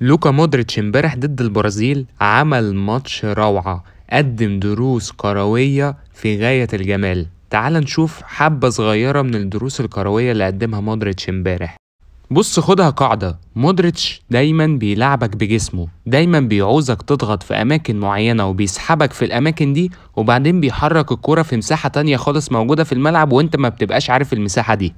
لوكا مودريتش امبارح ضد البرازيل عمل ماتش روعة قدم دروس كروية في غاية الجمال تعال نشوف حبة صغيرة من الدروس الكروية اللي قدمها مودريتش امبارح بص خدها قاعدة مودريتش دايما بيلعبك بجسمه دايما بيعوزك تضغط في أماكن معينة وبيسحبك في الأماكن دي وبعدين بيحرك الكرة في مساحة تانية خالص موجودة في الملعب وانت ما بتبقاش عارف المساحة دي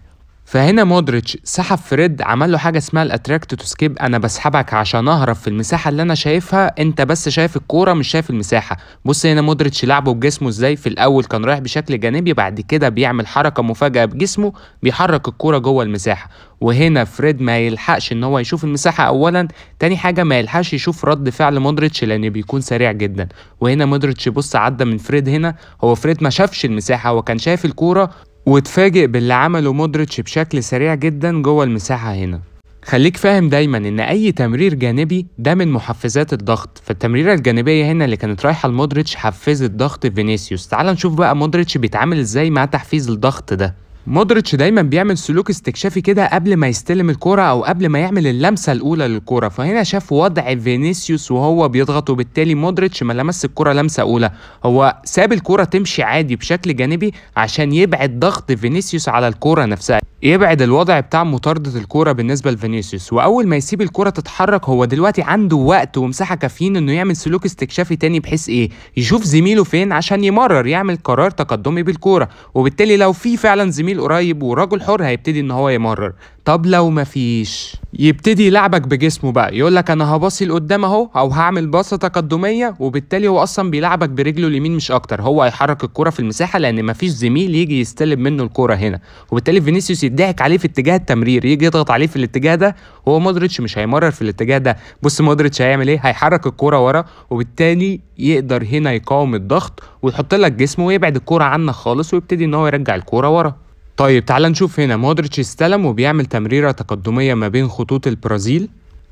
فهنا مودريتش سحب فريد عمل له حاجه اسمها الاتراكت تو سكيب انا بسحبك عشان اهرب في المساحه اللي انا شايفها انت بس شايف الكوره مش شايف المساحه بص هنا مودريتش لعبه بجسمه ازاي في الاول كان رايح بشكل جانبي بعد كده بيعمل حركه مفاجاه بجسمه بيحرك الكوره جوه المساحه وهنا فريد ما يلحقش ان هو يشوف المساحه اولا تاني حاجه ما يلحقش يشوف رد فعل مودريتش لان بيكون سريع جدا وهنا مودريتش بص عدى من فريد هنا هو فريد ما شافش المساحه هو كان شايف الكوره واتفاجئ باللي عمله مودريتش بشكل سريع جدا جوه المساحة هنا خليك فاهم دايما ان اي تمرير جانبي ده من محفزات الضغط فالتمريره الجانبيه هنا اللي كانت رايحه لمودريتش حفزت ضغط فينيسيوس تعال نشوف بقى مودريتش بيتعامل ازاي مع تحفيز الضغط ده مودريتش دايما بيعمل سلوك استكشافي كده قبل ما يستلم الكرة او قبل ما يعمل اللمسه الاولى للكرة فهنا شاف وضع فينيسيوس وهو بيضغط وبالتالي مودريتش ما لمس الكرة لمسه اولى هو ساب الكرة تمشي عادي بشكل جانبي عشان يبعد ضغط فينيسيوس على الكرة نفسها يبعد الوضع بتاع مطاردة الكورة بالنسبة لفينيسيوس وأول ما يسيب الكورة تتحرك هو دلوقتي عنده وقت ومساحة كافيين إنه يعمل سلوك استكشافي تاني بحيث إيه يشوف زميله فين عشان يمرر يعمل قرار تقدمي بالكورة وبالتالي لو في فعلا زميل قريب ورجل حر هيبتدي إن هو يمرر طب لو مفيش يبتدي يلعبك بجسمه بقى يقول لك انا هباصي لقدام اهو او هعمل باصه تقدميه وبالتالي هو اصلا بيلعبك برجله اليمين مش اكتر هو هيحرك الكره في المساحه لان مفيش زميل يجي يستلب منه الكره هنا وبالتالي فينيسيوس يضحك عليه في اتجاه التمرير يجي يضغط عليه في الاتجاه ده وهو مودريتش مش هيمرر في الاتجاه ده بص مودريتش هيعمل ايه هيحرك الكره ورا وبالتالي يقدر هنا يقاوم الضغط ويحط لك جسمه ويبعد الكره عنك خالص ويبتدي ان هو يرجع الكره ورا طيب تعال نشوف هنا مودريتش استلم وبيعمل تمريرة تقدمية ما بين خطوط البرازيل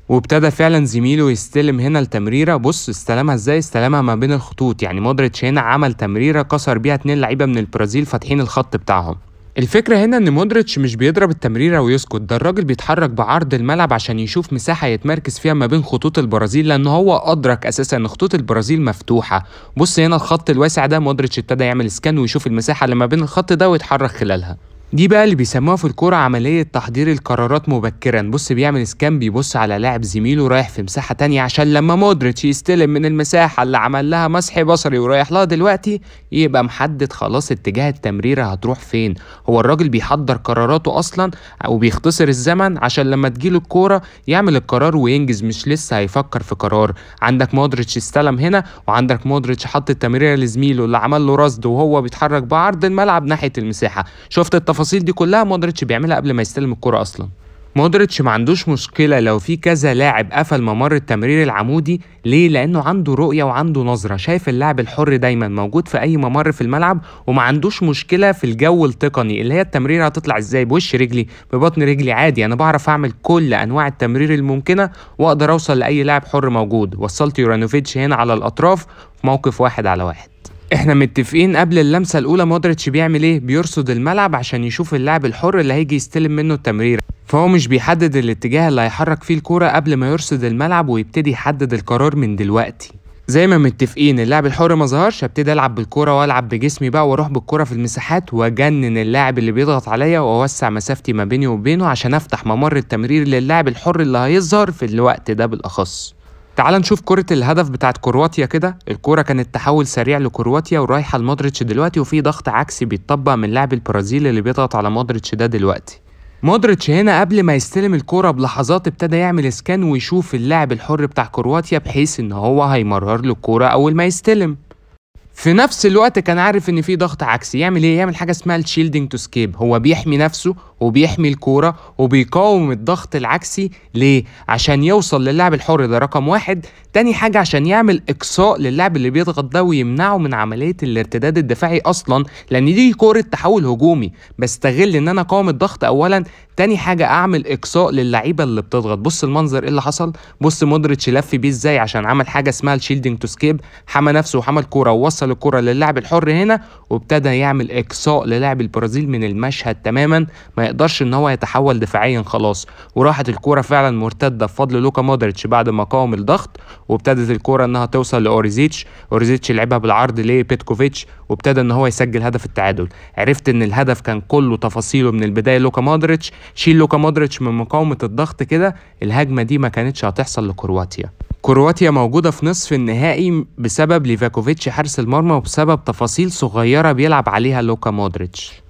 وابتدى فعلا زميله يستلم هنا التمريره بص استلمها ازاي استلمها ما بين الخطوط يعني مودريتش هنا عمل تمريره كسر بيها اتنين لعيبه من البرازيل فاتحين الخط بتاعهم الفكرة هنا ان مودريتش مش بيضرب التمريرة ويسكت ده الراجل بيتحرك بعرض الملعب عشان يشوف مساحة يتمركز فيها ما بين خطوط البرازيل لان هو ادرك اساسا ان خطوط البرازيل مفتوحة بص هنا الخط الواسع ده مودريتش ابتدى يعمل سكان ويشوف المساحة اللي ما بين الخط ده ويتحرك خلالها دي بقى اللي بيسموها في الكوره عمليه تحضير القرارات مبكرا بص بيعمل سكان بيبص على لاعب زميله رايح في مساحه تانية عشان لما مودريتش يستلم من المساحه اللي عمل لها مسح بصري ورايح لها دلوقتي يبقى محدد خلاص اتجاه التمريره هتروح فين هو الراجل بيحضر قراراته اصلا وبيختصر الزمن عشان لما تجيله الكوره يعمل القرار وينجز مش لسه هيفكر في قرار عندك مودريتش استلم هنا وعندك مودريتش حط التمريره لزميله اللي عمل له رصد وهو بيتحرك بعرض الملعب ناحيه المساحه شفت التف... التفاصيل دي كلها مودريتش بيعملها قبل ما يستلم الكرة أصلا مودريتش ما عندوش مشكلة لو في كذا لاعب قفل ممر التمرير العمودي ليه؟ لأنه عنده رؤية وعنده نظرة شايف اللاعب الحر دايما موجود في أي ممر في الملعب وما عندوش مشكلة في الجو التقني اللي هي التمرير هتطلع إزاي بوش رجلي ببطن رجلي عادي أنا بعرف أعمل كل أنواع التمرير الممكنة وأقدر أوصل لأي لاعب حر موجود وصلت يورانوفيتش هنا على الأطراف في موقف واحد على واحد احنا متفقين قبل اللمسه الاولى مودريتش بيعمل ايه بيرصد الملعب عشان يشوف اللاعب الحر اللي هيجي يستلم منه التمريره فهو مش بيحدد الاتجاه اللي هيحرك فيه الكوره قبل ما يرصد الملعب ويبتدي يحدد القرار من دلوقتي زي ما متفقين اللاعب الحر ما ظهرش ابتدي العب بالكوره والعب بجسمي بقى واروح بالكوره في المساحات واجنن اللاعب اللي بيضغط عليا واوسع مسافتي ما بيني وبينه عشان افتح ممر التمرير للاعب الحر اللي هيظهر في الوقت ده بالاخص تعال نشوف كرة الهدف بتاعت كرواتيا كده الكرة كانت تحول سريع لكرواتيا ورايحة لمودريتش دلوقتي وفي ضغط عكسي بيتطبق من لاعب البرازيل اللي بيضغط على مودريتش ده دلوقتي مودريتش هنا قبل ما يستلم الكرة بلحظات ابتدى يعمل سكان ويشوف اللاعب الحر بتاع كرواتيا بحيث ان هو هيمرر له الكرة اول ما يستلم في نفس الوقت كان عارف ان في ضغط عكسي يعمل ايه يعمل حاجه اسمها الشيلدنج تو سكيب هو بيحمي نفسه وبيحمي الكورة وبيقاوم الضغط العكسي ليه؟ عشان يوصل للاعب الحر ده رقم واحد تاني حاجة عشان يعمل إقصاء للاعب اللي بيضغط ده ويمنعه من عملية الارتداد الدفاعي أصلا لأن دي كورة تحول هجومي بستغل إن أنا أقاوم الضغط أولا تاني حاجة أعمل إقصاء للعيبة اللي بتضغط بص المنظر إيه اللي حصل بص مودريتش لف بيه إزاي عشان عمل حاجة اسمها الشيلدنج تو سكيب حمى نفسه وحمل كورة ووصل الكورة للاعب الحر هنا وابتدى يعمل إقصاء للاعب البرازيل من المشهد تماما ما يقدرش ان هو يتحول دفاعيا خلاص وراحت الكوره فعلا مرتده بفضل لوكا مودريتش بعد ما قاوم الضغط وابتدت الكوره انها توصل لاوريزيتش اوريزيتش لعبها بالعرض لبيتكوفيتش وابتدى ان هو يسجل هدف التعادل عرفت ان الهدف كان كله تفاصيله من البدايه لوكا مودريتش شيل لوكا مودريتش من مقاومه الضغط كده الهجمه دي ما كانتش هتحصل لكرواتيا كرواتيا موجودة في نصف النهائي بسبب ليفاكوفيتش حارس المرمى وبسبب تفاصيل صغيرة بيلعب عليها لوكا مودريتش